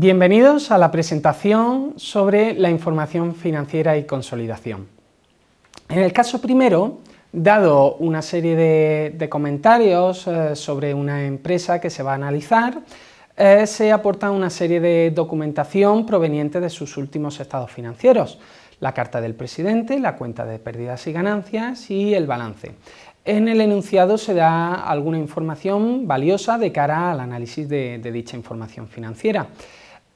Bienvenidos a la presentación sobre la información financiera y consolidación. En el caso primero, dado una serie de, comentarios eh, sobre una empresa que se va a analizar, eh, se aporta una serie de documentación proveniente de sus últimos estados financieros, la carta del presidente, la cuenta de pérdidas y ganancias y el balance. En el enunciado se da alguna información valiosa de cara al análisis de dicha información financiera.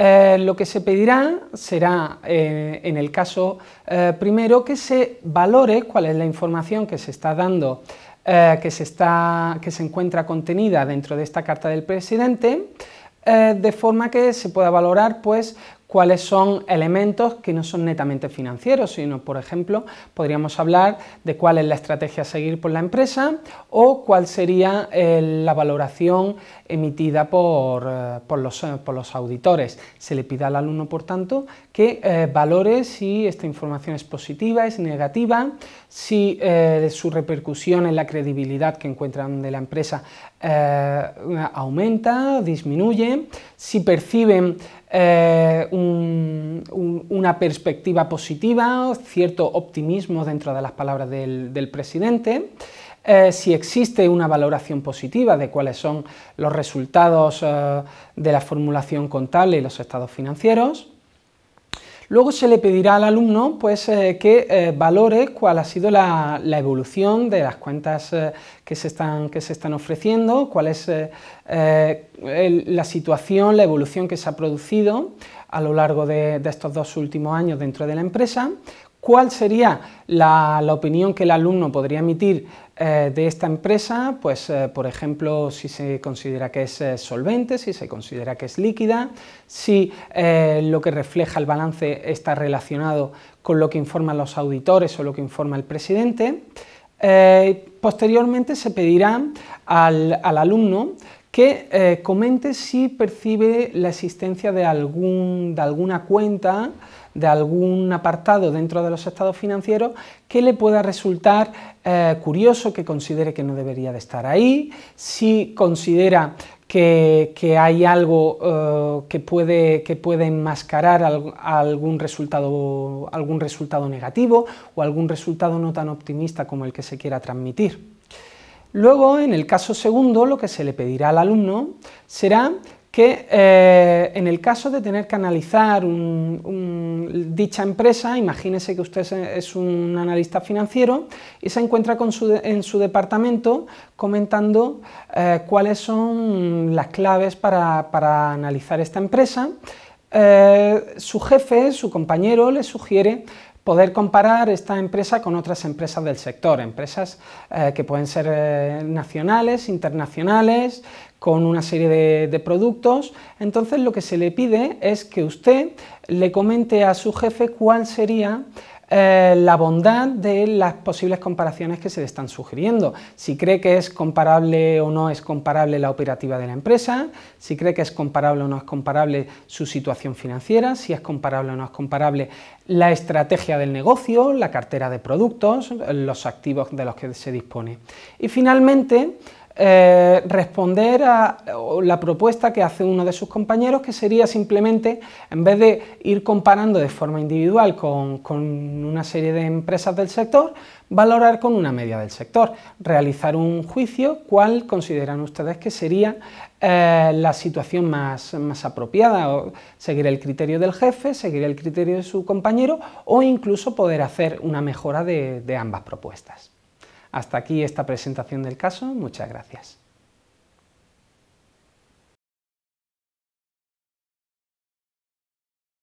Eh, lo que se pedirá será, eh, en el caso eh, primero, que se valore cuál es la información que se está dando, que, se está, que se encuentra contenida dentro de esta carta del presidente, de forma que se pueda valorar pues, cuáles son elementos que no son netamente financieros, sino, por ejemplo, podríamos hablar de cuál es la estrategia a seguir por la empresa o cuál sería eh, la valoración emitida por, eh, por, los, eh, por, los, auditores. Se le pide al alumno, por tanto, que valore si esta información es positiva, es negativa, si su repercusión en la credibilidad que encuentran de la empresa aumenta, disminuye, si perciben eh, una perspectiva positiva, cierto optimismo dentro de las palabras del, presidente. Eh, si existe una valoración positiva de cuáles son los resultados eh, de la formulación contable y los estados financieros, Luego se le pedirá al alumno pues, eh, que eh, valore cuál ha sido la, evolución de las cuentas eh, que, se están, que se están ofreciendo, cuál es la situación, la evolución que se ha producido a lo largo de estos dos últimos años dentro de la empresa, ¿Cuál sería la, opinión que el alumno podría emitir eh, de esta empresa? Pues, eh, por ejemplo, si se considera que es eh, solvente, si se considera que es líquida, si lo que refleja el balance está relacionado con lo que informan los auditores o lo que informa el presidente. posteriormente se pedirá al, alumno que comente si percibe la existencia de alguna cuenta de algún apartado dentro de los estados financieros que le pueda resultar eh, curioso, que considere que no debería de estar ahí, si considera que, hay algo eh, que, puede, enmascarar algún, resultado, algún resultado negativo o algún resultado no tan optimista como el que se quiera transmitir. Luego, en el caso segundo, lo que se le pedirá al alumno será que eh, en el caso de tener que analizar dicha empresa, imagínese que usted es un analista financiero y se encuentra en su departamento comentando eh, cuáles son las claves para, analizar esta empresa, eh, su jefe, su compañero, le sugiere poder comparar esta empresa con otras empresas del sector, empresas eh, que pueden ser eh, nacionales, internacionales, con una serie de, productos. Entonces lo que se le pide es que usted le comente a su jefe cuál sería eh, la bondad de las posibles comparaciones que se le están sugiriendo. Si cree que es comparable o no es comparable la operativa de la empresa, si cree que es comparable o no es comparable su situación financiera, si es comparable o no es comparable la estrategia del negocio, la cartera de productos, los activos de los que se dispone. Y finalmente, eh, responder a la propuesta que hace uno de sus compañeros, que sería simplemente, en vez de ir comparando de forma individual con, una serie de empresas del sector, valorar con una media del sector, realizar un juicio, cuál consideran ustedes que sería eh, la situación más, apropiada, seguir el criterio del jefe, seguir el criterio de su compañero o incluso poder hacer una mejora de ambas propuestas. Hasta aquí esta presentación del caso. Muchas gracias.